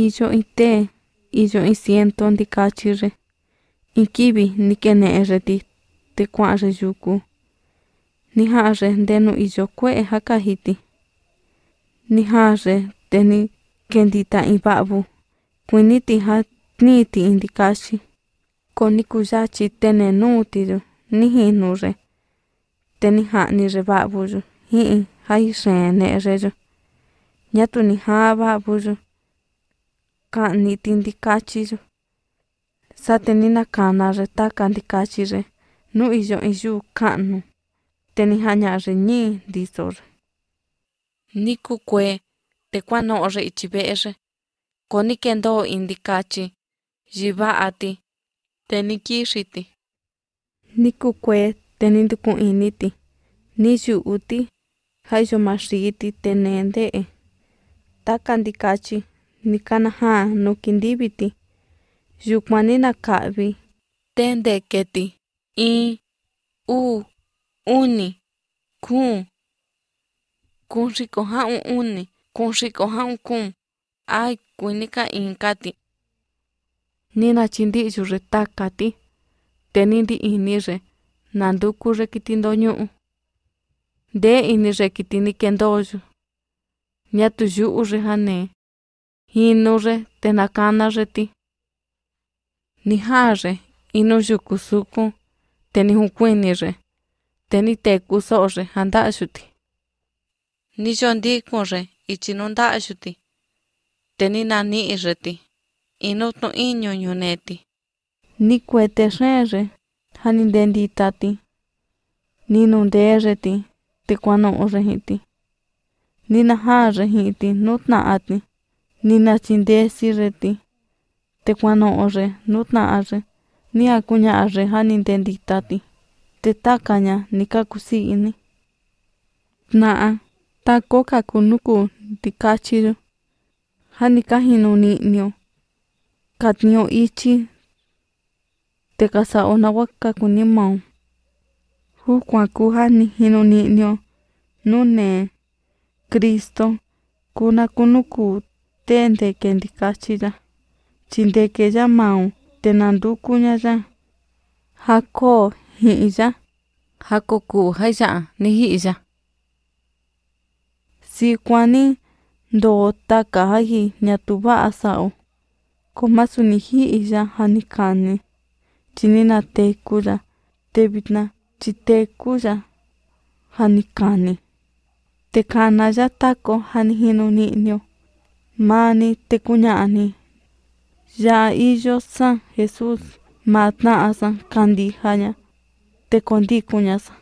iyo in te iyo in siento ndikachi re in kivi nikene'e re ti te kua'anre yuku nija'anre ndenu iyo kue'e jakajiti nija'anre te ni kendita in va'vu kuiniti ja tniiti in ndikachi ko nikuyachi tene nuuti yu nijinu re te nija'ni re va'vu yu ji'in ja ixeen ne'e re yu ñatu nijaa va'vu yu kanitin ndikachi xatenina kanaye takan ndikachi nuu iyo iyuu kano tenijaña yini ndixo, niku kue tekuanoye chiveye konikendo iin ndikachi yivati tenikixhiti, niku kue teninduku initi niyuuti te maxhiti tenende taka ndikachi nikanajá nokintiviti yukmanina ka'vi tenteketi in, uu, uni, kuún, kuún xiko ja'un uni, kuún xiko ja'un kuún, ay kuinika inkati. Nina chinti'yu re takati, te ndi ini re nanduku re kiti ntoñu'u, Ndee ini re kiti nikentoyu, ñatu yu'u re nee. inuje tenakanaje ti nijaje inu yuku suku teni jukuiniye teni teku soje jandaxuti niyondikunye ichi nundaxuti teni naniiye ti inu tui ñuñu neti nikuete xeye janinde nditati ninundeye ti tekuanuuye jiti ninajaye jiti nutnaati ninachindie sire ti tekuano'oye nutna'aye ni akuña'aye ja nintenditáti te takaña nikakusi ini tna'a tako kakunuku ntikachiyo ja nikajinu ni'nio katnió ichi tekasa'o nahua kakunimao jukuan ku ja nijinu ni'nio nu ne cristo ku nakunuku tenteké ntikachiya chintekeya mau tenandukuña yá ha koo ji'iyá ha hako ku'u ja ya'a ni ji'iyá sikuan ni ntoo taka ji ñatu va'a sa'a o kojma suni ji'iyá ja ni kani chininatekuya te vitna tyitekuya ha ni kani te ya tako ha ni jinoni'nio mani tekunyani ya iyo san Jesús matna asan kandija te kondi cuñas.